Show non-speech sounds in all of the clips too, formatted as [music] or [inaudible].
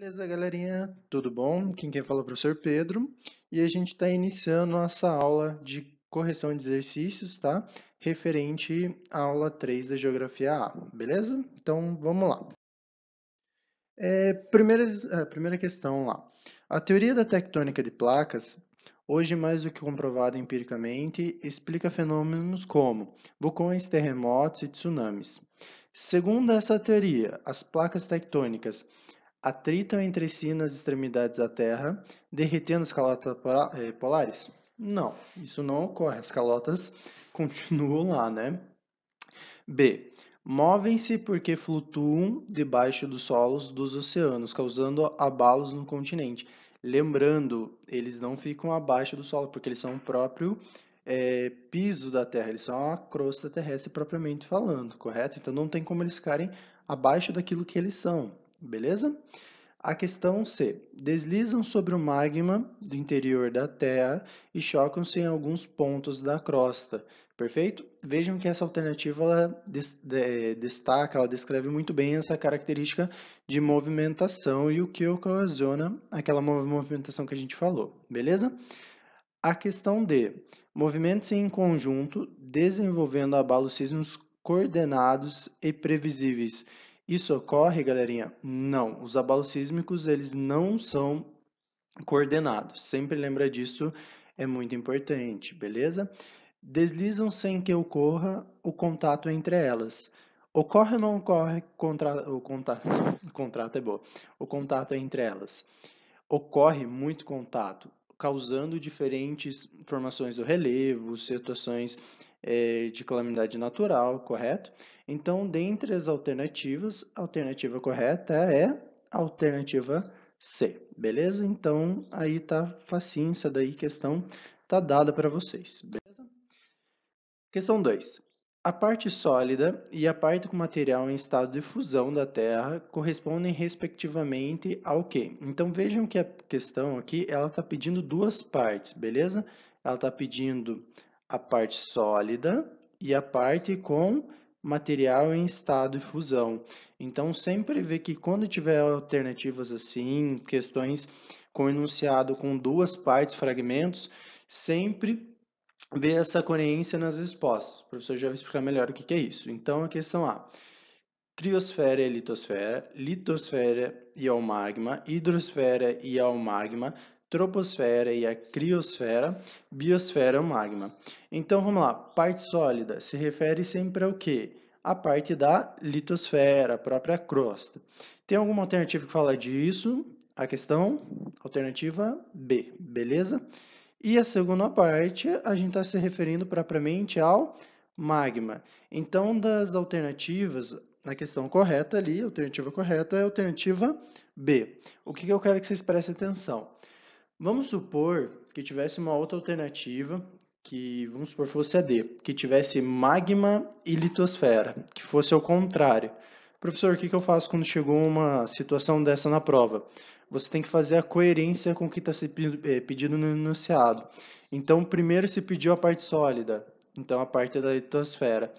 Beleza, galerinha? Tudo bom? Quem quer falar é o professor Pedro. E a gente está iniciando nossa aula de correção de exercícios, tá? Referente à aula 3 da Geografia A, beleza? Então, vamos lá. É, primeira, é, primeira questão lá. A teoria da tectônica de placas, hoje mais do que comprovada empiricamente, explica fenômenos como vulcões, terremotos e tsunamis. Segundo essa teoria, as placas tectônicas atritam entre si nas extremidades da Terra, derretendo as calotas eh, polares? Não, isso não ocorre. As calotas [laughs] continuam lá, né? B. Movem-se porque flutuam debaixo dos solos dos oceanos, causando abalos no continente. Lembrando, eles não ficam abaixo do solo, porque eles são o próprio é, piso da Terra, eles são a crosta terrestre propriamente falando, correto? Então não tem como eles ficarem abaixo daquilo que eles são beleza? A questão C. Deslizam sobre o magma do interior da Terra e chocam-se em alguns pontos da crosta. Perfeito? Vejam que essa alternativa ela destaca, ela descreve muito bem essa característica de movimentação e o que ocasiona aquela movimentação que a gente falou, beleza? A questão D. Movimentos em conjunto, desenvolvendo abalos sísmicos coordenados e previsíveis. Isso ocorre, galerinha? Não, os abalos sísmicos eles não são coordenados. Sempre lembra disso, é muito importante, beleza? Deslizam sem que ocorra o contato entre elas. Ocorre ou não ocorre contra... o contato? [laughs] o contrato é bom. O contato é entre elas. Ocorre muito contato causando diferentes formações do relevo, situações é, de calamidade natural, correto? Então, dentre as alternativas, a alternativa correta é a alternativa C, beleza? Então, aí tá facinho, essa daí questão tá dada para vocês, beleza? Questão 2. A parte sólida e a parte com material em estado de fusão da Terra correspondem respectivamente ao quê? Então vejam que a questão aqui ela está pedindo duas partes, beleza? Ela está pedindo a parte sólida e a parte com material em estado de fusão. Então sempre vê que quando tiver alternativas assim, questões com enunciado com duas partes, fragmentos, sempre ver essa coerência nas respostas. O professor já vai explicar melhor o que, é isso. Então, a questão A. Criosfera e litosfera, litosfera e ao magma, hidrosfera e ao magma, troposfera e a criosfera, biosfera ao magma. Então, vamos lá. Parte sólida se refere sempre ao quê? A parte da litosfera, a própria crosta. Tem alguma alternativa que fala disso? A questão alternativa B, beleza? E a segunda parte, a gente está se referindo propriamente ao magma. Então, das alternativas, a questão correta ali, a alternativa correta é a alternativa B. O que, que eu quero que vocês prestem atenção? Vamos supor que tivesse uma outra alternativa, que vamos supor fosse a D, que tivesse magma e litosfera, que fosse ao contrário. Professor, o que, que eu faço quando chegou uma situação dessa na prova? Você tem que fazer a coerência com o que está se pedido eh, no enunciado. Então, primeiro se pediu a parte sólida, então a parte da litosfera.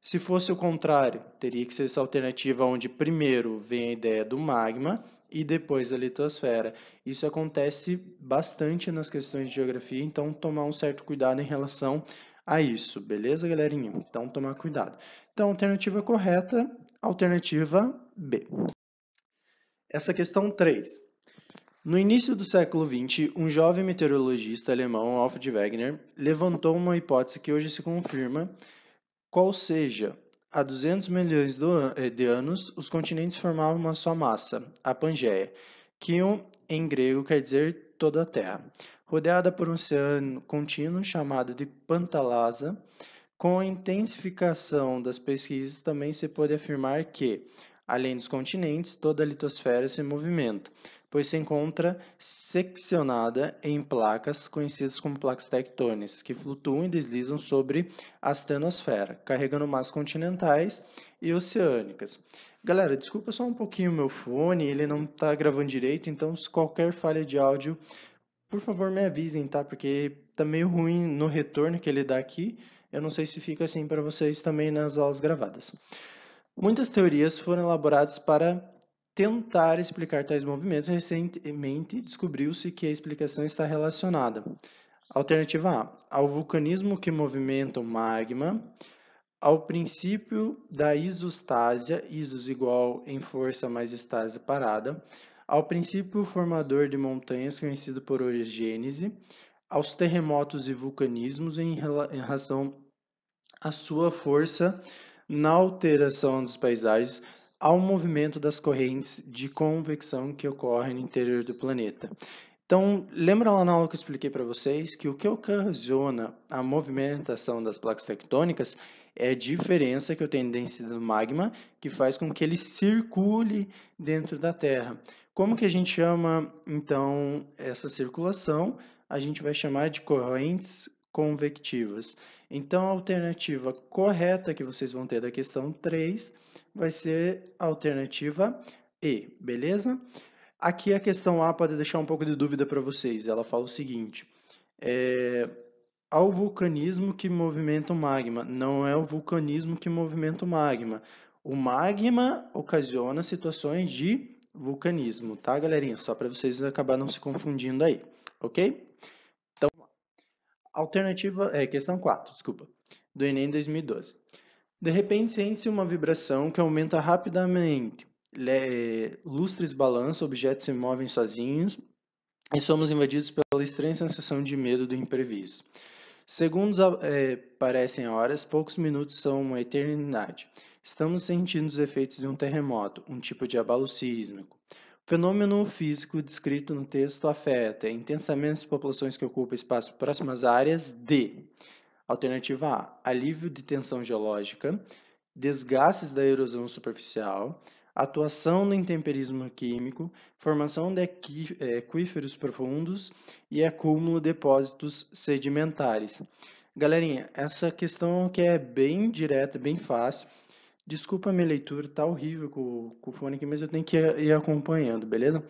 Se fosse o contrário, teria que ser essa alternativa onde primeiro vem a ideia do magma e depois a litosfera. Isso acontece bastante nas questões de geografia, então tomar um certo cuidado em relação a isso, beleza, galerinha? Então tomar cuidado. Então, a alternativa correta Alternativa B. Essa questão 3. No início do século XX, um jovem meteorologista alemão, Alfred Wegener, levantou uma hipótese que hoje se confirma, qual seja, há 200 milhões eh, de anos, os continentes formavam uma só massa, a Pangeia, que em grego quer dizer toda a Terra, rodeada por um oceano contínuo chamado de Pantalasa, com a intensificação das pesquisas, também se pode afirmar que, além dos continentes, toda a litosfera se movimenta, pois se encontra seccionada em placas conhecidas como placas tectônicas, que flutuam e deslizam sobre a astenosfera, carregando massas continentais e oceânicas. Galera, desculpa só um pouquinho o meu fone, ele não está gravando direito, então se qualquer falha de áudio por favor, me avisem, tá? Porque tá meio ruim no retorno que ele dá aqui. Eu não sei se fica assim para vocês também nas aulas gravadas. Muitas teorias foram elaboradas para tentar explicar tais movimentos. Recentemente, descobriu-se que a explicação está relacionada. Alternativa A, ao vulcanismo que movimenta o magma, ao princípio da isostasia, isos igual em força mais estásia parada, ao princípio formador de montanhas conhecido por orogênese aos terremotos e vulcanismos em, em relação à sua força na alteração das paisagens, ao movimento das correntes de convecção que ocorrem no interior do planeta. Então, lembra lá na aula que eu expliquei para vocês que o que ocasiona a movimentação das placas tectônicas é a diferença que eu tenho em densidade do magma, que faz com que ele circule dentro da Terra. Como que a gente chama, então, essa circulação? A gente vai chamar de correntes convectivas. Então, a alternativa correta que vocês vão ter da questão 3 vai ser a alternativa E, beleza? Aqui a questão A pode deixar um pouco de dúvida para vocês. Ela fala o seguinte: é, ao vulcanismo que movimenta o magma. Não é o vulcanismo que movimenta o magma. O magma ocasiona situações de vulcanismo, tá, galerinha? Só para vocês acabarem não se confundindo aí, ok? Então, alternativa, é, questão 4, desculpa, do Enem 2012. De repente sente-se uma vibração que aumenta rapidamente. Lustres balançam, objetos se movem sozinhos e somos invadidos pela estranha sensação de medo do imprevisto. Segundos ah, é, parecem horas, poucos minutos são uma eternidade. Estamos sentindo os efeitos de um terremoto, um tipo de abalo sísmico. O fenômeno físico descrito no texto afeta intensamente as populações que ocupam espaço próximas áreas de alternativa A, alívio de tensão geológica, desgastes da erosão superficial, atuação no intemperismo químico, formação de é, aquíferos profundos e acúmulo de depósitos sedimentares. Galerinha, essa questão que é bem direta, bem fácil. Desculpa a minha leitura, tá horrível com, com o fone aqui, mas eu tenho que ir acompanhando, beleza?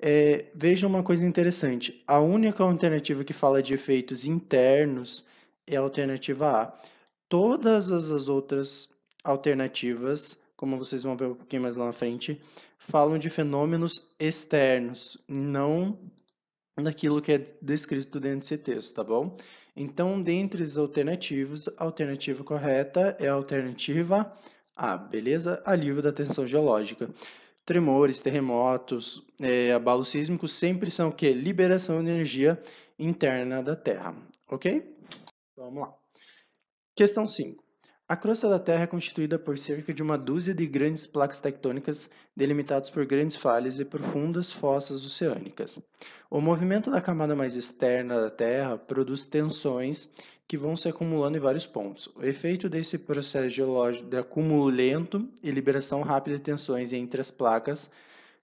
É, veja uma coisa interessante. A única alternativa que fala de efeitos internos é a alternativa A. Todas as outras alternativas como vocês vão ver um pouquinho mais lá na frente, falam de fenômenos externos, não daquilo que é descrito dentro desse texto, tá bom? Então, dentre os alternativos, a alternativa correta é a alternativa A, beleza? Alívio da tensão geológica. Tremores, terremotos, é, abalos sísmicos sempre são o que? Liberação de energia interna da Terra, ok? Então, vamos lá. Questão 5. A crosta da Terra é constituída por cerca de uma dúzia de grandes placas tectônicas delimitadas por grandes falhas e profundas fossas oceânicas. O movimento da camada mais externa da Terra produz tensões que vão se acumulando em vários pontos. O efeito desse processo geológico de acúmulo lento e liberação rápida de tensões entre as placas,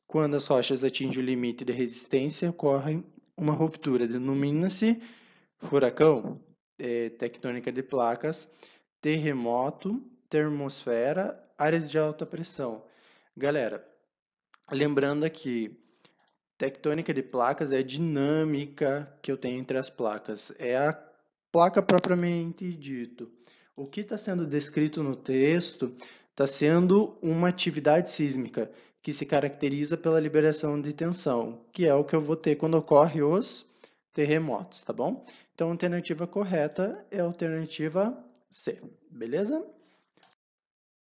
quando as rochas atingem o limite de resistência, ocorre uma ruptura, denomina-se furacão é, tectônica de placas terremoto, termosfera, áreas de alta pressão. Galera, lembrando aqui, tectônica de placas é a dinâmica que eu tenho entre as placas, é a placa propriamente dito. O que está sendo descrito no texto está sendo uma atividade sísmica que se caracteriza pela liberação de tensão, que é o que eu vou ter quando ocorre os terremotos, tá bom? Então, a alternativa correta é a alternativa C, beleza?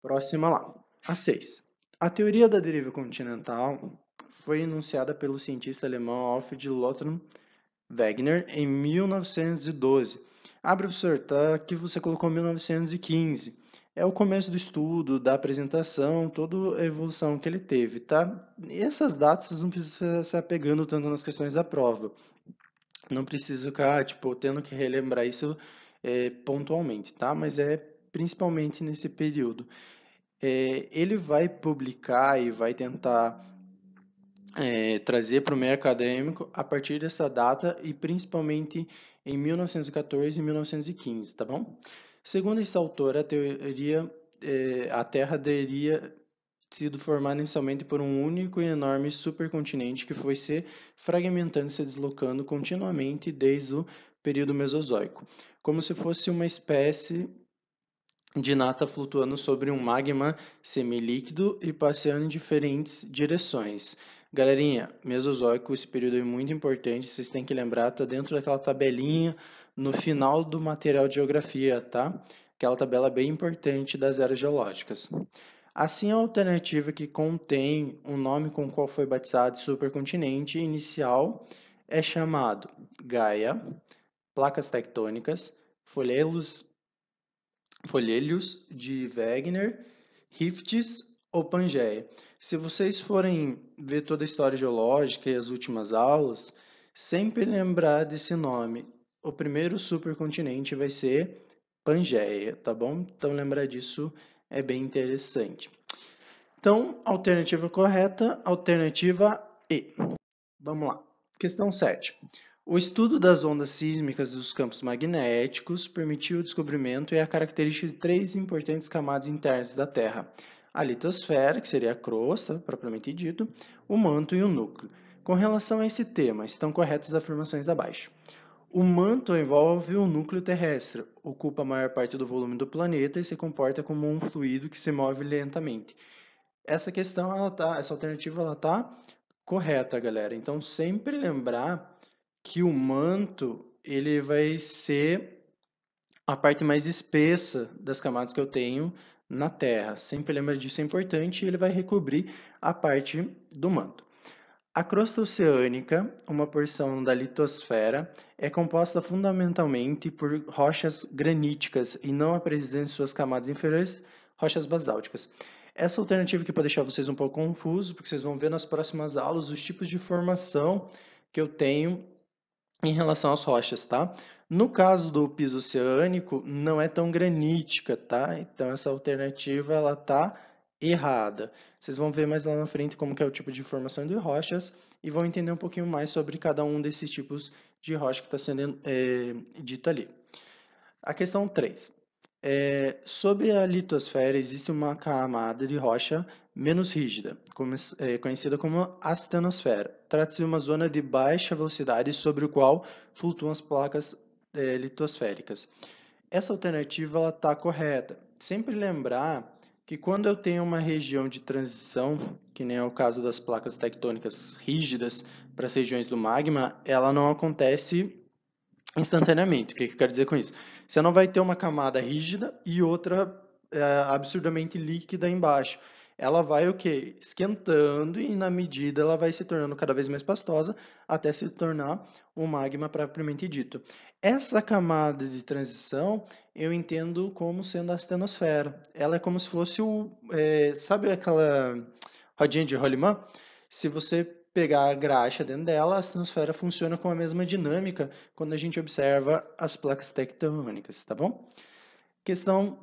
Próxima lá, a 6. A teoria da deriva continental foi enunciada pelo cientista alemão Alfred Lothar Wegener em 1912. Ah, professor, tá aqui você colocou 1915. É o começo do estudo, da apresentação, toda a evolução que ele teve, tá? E essas datas não precisa se apegando tanto nas questões da prova. Não precisa ficar, tipo, tendo que relembrar isso é, pontualmente, tá? Mas é principalmente nesse período. É, ele vai publicar e vai tentar é, trazer para o meio acadêmico a partir dessa data e principalmente em 1914 e 1915, tá bom? Segundo esse autor, a teoria, é, a Terra teria sido formada inicialmente por um único e enorme supercontinente que foi se fragmentando e se deslocando continuamente desde o período Mesozoico, como se fosse uma espécie de nata flutuando sobre um magma semilíquido e passeando em diferentes direções. Galerinha, Mesozoico, esse período é muito importante, vocês têm que lembrar, está dentro daquela tabelinha no final do material de geografia, tá? Aquela tabela bem importante das eras geológicas. Assim, a alternativa que contém o um nome com o qual foi batizado supercontinente inicial é chamado Gaia, placas tectônicas, folhelos, folhelhos de Wegener, rifts ou Pangeia. Se vocês forem ver toda a história geológica e as últimas aulas, sempre lembrar desse nome. O primeiro supercontinente vai ser Pangeia, tá bom? Então lembrar disso é bem interessante. Então, alternativa correta, alternativa E. Vamos lá. Questão 7. O estudo das ondas sísmicas dos campos magnéticos permitiu o descobrimento e a característica de três importantes camadas internas da Terra: a litosfera, que seria a crosta, propriamente dito, o manto e o núcleo. Com relação a esse tema, estão corretas as afirmações abaixo. O manto envolve o núcleo terrestre, ocupa a maior parte do volume do planeta e se comporta como um fluido que se move lentamente. Essa questão, tá, essa alternativa, ela tá correta, galera. Então, sempre lembrar que o manto ele vai ser a parte mais espessa das camadas que eu tenho na Terra. Sempre lembra disso, é importante, ele vai recobrir a parte do manto. A crosta oceânica, uma porção da litosfera, é composta fundamentalmente por rochas graníticas e não apresenta em suas camadas inferiores rochas basálticas. Essa alternativa que pode deixar vocês um pouco confuso, porque vocês vão ver nas próximas aulas os tipos de formação que eu tenho em relação às rochas, tá? No caso do piso oceânico, não é tão granítica, tá? Então essa alternativa ela tá errada. Vocês vão ver mais lá na frente como que é o tipo de formação de rochas e vão entender um pouquinho mais sobre cada um desses tipos de rocha que está sendo é, dito ali. A questão 3. É, sob a litosfera existe uma camada de rocha menos rígida, como, é, conhecida como astenosfera. Trata-se de uma zona de baixa velocidade sobre o qual flutuam as placas é, litosféricas. Essa alternativa está correta. Sempre lembrar que quando eu tenho uma região de transição, que nem é o caso das placas tectônicas rígidas para as regiões do magma, ela não acontece instantaneamente. O que, que eu quero dizer com isso? Você não vai ter uma camada rígida e outra é, absurdamente líquida embaixo. Ela vai o quê? Esquentando e na medida ela vai se tornando cada vez mais pastosa até se tornar um magma propriamente dito. Essa camada de transição eu entendo como sendo a astenosfera. Ela é como se fosse o. É, sabe aquela rodinha de Holliman? Se você pegar a graxa dentro dela, a atmosfera funciona com a mesma dinâmica quando a gente observa as placas tectônicas, tá bom? Questão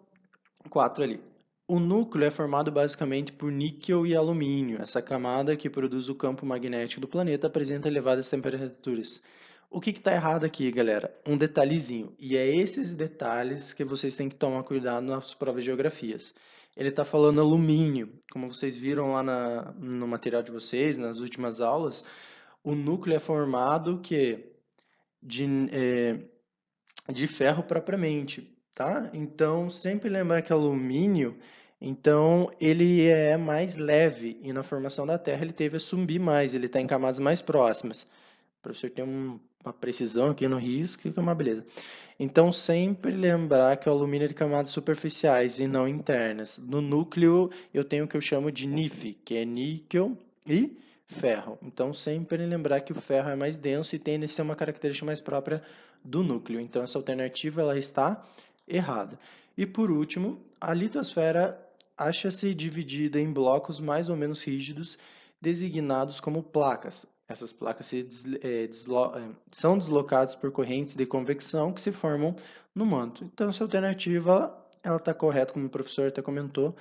4 ali. O núcleo é formado basicamente por níquel e alumínio. Essa camada que produz o campo magnético do planeta apresenta elevadas temperaturas. O que está errado aqui, galera? Um detalhezinho. E é esses detalhes que vocês têm que tomar cuidado nas provas de geografias ele está falando alumínio. Como vocês viram lá na, no material de vocês, nas últimas aulas, o núcleo é formado que de, é, de ferro propriamente, tá? Então, sempre lembrar que é alumínio, então ele é mais leve e na formação da Terra ele teve a subir mais, ele está em camadas mais próximas. O professor tem um uma precisão aqui no risco, que é uma beleza. Então, sempre lembrar que o alumínio é de camadas superficiais e não internas. No núcleo, eu tenho o que eu chamo de NIF, que é níquel e ferro. Então, sempre lembrar que o ferro é mais denso e tende a ser uma característica mais própria do núcleo. Então, essa alternativa ela está errada. E, por último, a litosfera acha-se dividida em blocos mais ou menos rígidos, designados como placas. Essas placas eh, deslo deslo eh, são deslocadas por correntes de convecção que se formam no manto. Então, essa alternativa ela está correta, como o professor até comentou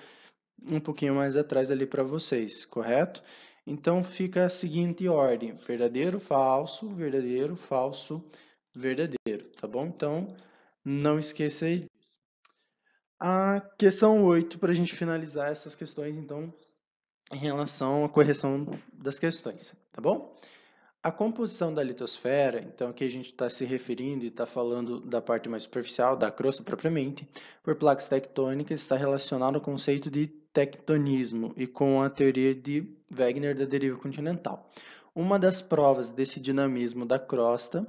um pouquinho mais atrás ali para vocês, correto? Então, fica a seguinte ordem: verdadeiro, falso, verdadeiro, falso, verdadeiro, tá bom? Então, não esqueça aí A questão 8, para a gente finalizar essas questões, então, em relação à correção das questões, tá bom? A composição da litosfera, então aqui a gente está se referindo e está falando da parte mais superficial, da crosta propriamente, por placas tectônicas, está relacionado ao conceito de tectonismo e com a teoria de Wegener da deriva continental. Uma das provas desse dinamismo da crosta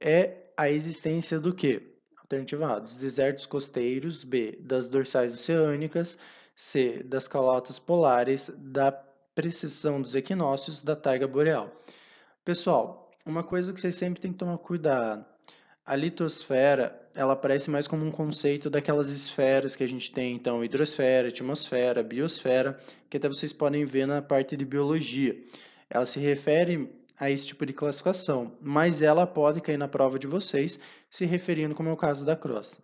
é a existência do que? Alternativa A, dos desertos costeiros, B, das dorsais oceânicas, C. Das calotas polares, da precisão dos equinócios, da taiga boreal. Pessoal, uma coisa que vocês sempre têm que tomar cuidado. A litosfera, ela parece mais como um conceito daquelas esferas que a gente tem, então, hidrosfera, atmosfera, biosfera, que até vocês podem ver na parte de biologia. Ela se refere a esse tipo de classificação, mas ela pode cair na prova de vocês, se referindo como é o caso da crosta.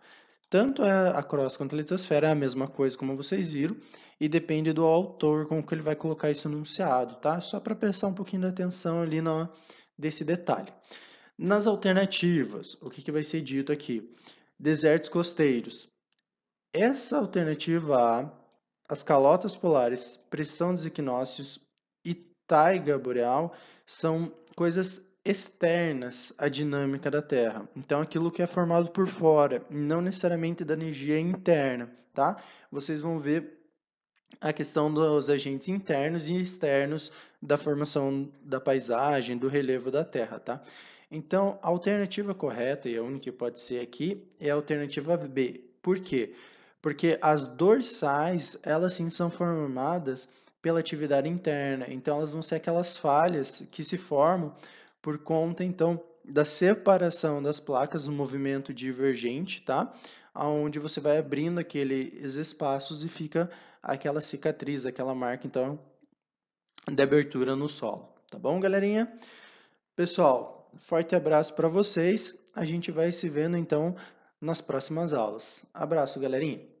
Tanto a cross quanto a litosfera é a mesma coisa, como vocês viram, e depende do autor como que ele vai colocar esse enunciado, tá? Só para prestar um pouquinho de atenção ali no, desse detalhe. Nas alternativas, o que, que vai ser dito aqui? Desertos costeiros. Essa alternativa A, as calotas polares, pressão dos equinócios e taiga boreal são coisas externas à dinâmica da Terra. Então, aquilo que é formado por fora, não necessariamente da energia interna, tá? Vocês vão ver a questão dos agentes internos e externos da formação da paisagem, do relevo da Terra, tá? Então, a alternativa correta e a única que pode ser aqui é a alternativa B. Por quê? Porque as dorsais, elas sim são formadas pela atividade interna. Então, elas vão ser aquelas falhas que se formam por conta então da separação das placas no movimento divergente, tá? Aonde você vai abrindo aqueles espaços e fica aquela cicatriz, aquela marca então de abertura no solo, tá bom, galerinha? Pessoal, forte abraço para vocês. A gente vai se vendo então nas próximas aulas. Abraço, galerinha.